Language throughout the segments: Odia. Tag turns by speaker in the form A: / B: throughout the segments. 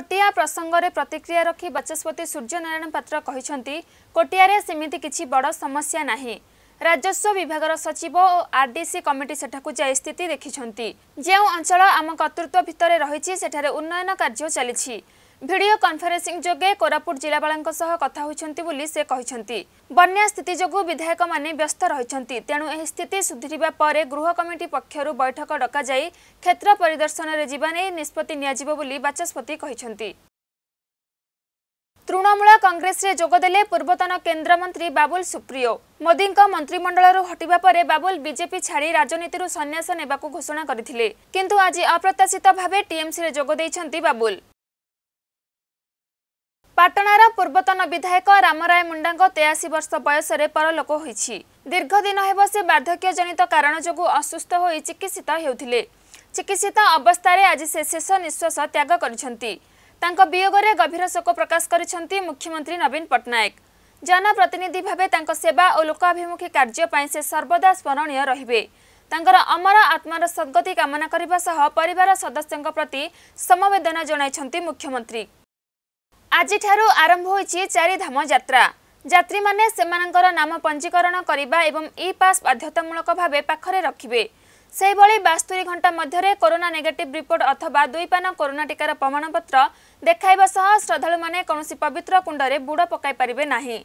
A: କୋଟିଆ ପ୍ରସଙ୍ଗରେ ପ୍ରତିକ୍ରିୟା ରଖି ବାଚସ୍ପତି ସୂର୍ଯ୍ୟନାରାୟଣ ପାତ୍ର କହିଛନ୍ତି କୋଟିଆରେ ସେମିତି କିଛି ବଡ଼ ସମସ୍ୟା ନାହିଁ ରାଜସ୍ୱ ବିଭାଗର ସଚିବ ଓ ଆର୍ଡିସି କମିଟି ସେଠାକୁ ଯାଇ ସ୍ଥିତି ଦେଖିଛନ୍ତି ଯେଉଁ ଅଞ୍ଚଳ ଆମ କର୍ତ୍ତୃତ୍ୱ ଭିତରେ ରହିଛି ସେଠାରେ ଉନ୍ନୟନ କାର୍ଯ୍ୟ ଚାଲିଛି ଭିଡ଼ିଓ କନ୍ଫରେନ୍ସିଂ ଯୋଗେ କୋରାପୁଟ ଜିଲ୍ଲାପାଳଙ୍କ ସହ କଥା ହୋଇଛନ୍ତି ବୋଲି ସେ କହିଛନ୍ତି ବନ୍ୟା ସ୍ଥିତି ଯୋଗୁଁ ବିଧାୟକମାନେ ବ୍ୟସ୍ତ ରହିଛନ୍ତି ତେଣୁ ଏହି ସ୍ଥିତି ସୁଧୁରିବା ପରେ ଗୃହ କମିଟି ପକ୍ଷରୁ ବୈଠକ ଡକାଯାଇ କ୍ଷେତ୍ର ପରିଦର୍ଶନରେ ଯିବା ନେଇ ନିଷ୍ପତ୍ତି ନିଆଯିବ ବୋଲି ବାଚସ୍ପତି କହିଛନ୍ତି ତୃଣମୂଳ କଂଗ୍ରେସରେ ଯୋଗଦେଲେ ପୂର୍ବତନ କେନ୍ଦ୍ରମନ୍ତ୍ରୀ ବାବୁଲ ସୁପ୍ରିୟୋ ମୋଦିଙ୍କ ମନ୍ତ୍ରିମଣ୍ଡଳରୁ ହଟିବା ପରେ ବାବୁଲ ବିଜେପି ଛାଡ଼ି ରାଜନୀତିରୁ ସନ୍ନ୍ୟାସ ନେବାକୁ ଘୋଷଣା କରିଥିଲେ କିନ୍ତୁ ଆଜି ଅପ୍ରତ୍ୟାଶିତ ଭାବେ ଟିଏମ୍ସିରେ ଯୋଗ ଦେଇଛନ୍ତି ବାବୁଲ ପାଟଣାର ପୂର୍ବତନ ବିଧାୟକ ରାମରାୟ ମୁଣ୍ଡାଙ୍କ ତେୟାଅଶୀ ବର୍ଷ ବୟସରେ ପରଲୋକ ହୋଇଛି ଦୀର୍ଘ ଦିନ ହେବ ସେ ବାର୍ଦ୍ଧକ୍ୟଜନିତ କାରଣ ଯୋଗୁଁ ଅସୁସ୍ଥ ହୋଇ ଚିକିତ୍ସିତ ହେଉଥିଲେ ଚିକିତ୍ସିତ ଅବସ୍ଥାରେ ଆଜି ସେ ଶେଷ ନିଶ୍ୱାସ ତ୍ୟାଗ କରିଛନ୍ତି ତାଙ୍କ ବିୟୋଗରେ ଗଭୀର ଶୋକ ପ୍ରକାଶ କରିଛନ୍ତି ମୁଖ୍ୟମନ୍ତ୍ରୀ ନବୀନ ପଟ୍ଟନାୟକ ଜନପ୍ରତିନିଧି ଭାବେ ତାଙ୍କ ସେବା ଓ ଲୋକାଭିମୁଖୀ କାର୍ଯ୍ୟ ପାଇଁ ସେ ସର୍ବଦା ସ୍ମରଣୀୟ ରହିବେ ତାଙ୍କର ଅମର ଆତ୍ମାର ସଦ୍ଗତି କାମନା କରିବା ସହ ପରିବାର ସଦସ୍ୟଙ୍କ ପ୍ରତି ସମବେଦନା ଜଣାଇଛନ୍ତି ମୁଖ୍ୟମନ୍ତ୍ରୀ ଆଜିଠାରୁ ଆରମ୍ଭ ହୋଇଛି ଚାରିଧାମ ଯାତ୍ରା ଯାତ୍ରୀମାନେ ସେମାନଙ୍କର ନାମ ପଞ୍ଜୀକରଣ କରିବା ଏବଂ ଇ ପାସ୍ ବାଧ୍ୟତାମୂଳକ ଭାବେ ପାଖରେ ରଖିବେ ସେହିଭଳି ବାସ୍ତୋରି ଘଣ୍ଟା ମଧ୍ୟରେ କରୋନା ନେଗେଟିଭ୍ ରିପୋର୍ଟ ଅଥବା ଦୁଇପାନ କରୋନା ଟିକାର ପ୍ରମାଣପତ୍ର ଦେଖାଇବା ସହ ଶ୍ରଦ୍ଧାଳୁମାନେ କୌଣସି ପବିତ୍ର କୁଣ୍ଡରେ ବୁଡ଼ ପକାଇପାରିବେ ନାହିଁ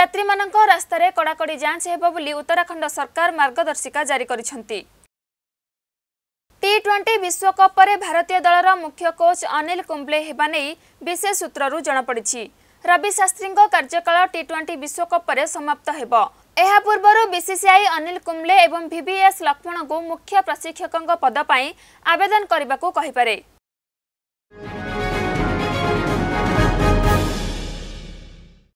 A: ଯାତ୍ରୀମାନଙ୍କ ରାସ୍ତାରେ କଡ଼ାକଡ଼ି ଯାଞ୍ଚ ହେବ ବୋଲି ଉତ୍ତରାଖଣ୍ଡ ସରକାର ମାର୍ଗଦର୍ଶିକା ଜାରି କରିଛନ୍ତି ଟି ଟ୍ୱେଣ୍ଟି ବିଶ୍ୱକପ୍ ପରେ ଭାରତୀୟ ଦଳର ମୁଖ୍ୟ କୋଚ୍ ଅନିଲ କୁମ୍ବଲେ ହେବା ନେଇ ବିଶେଷ ସୂତ୍ରରୁ ଜଣାପଡ଼ିଛି ରବି ଶାସ୍ତ୍ରୀଙ୍କ କାର୍ଯ୍ୟକାଳ ଟି ଟ୍ୱେଣ୍ଟି ବିଶ୍ୱକପ୍ ପରେ ସମାପ୍ତ ହେବ ଏହା ପୂର୍ବରୁ ବିସିସିଆଇ ଅନିଲ କୁମ୍ବଲେ ଏବଂ ଭିଭିଏସ୍ ଲକ୍ଷ୍ମଣଙ୍କୁ ମୁଖ୍ୟ ପ୍ରଶିକ୍ଷକଙ୍କ ପଦ ପାଇଁ ଆବେଦନ କରିବାକୁ କହିପାରେ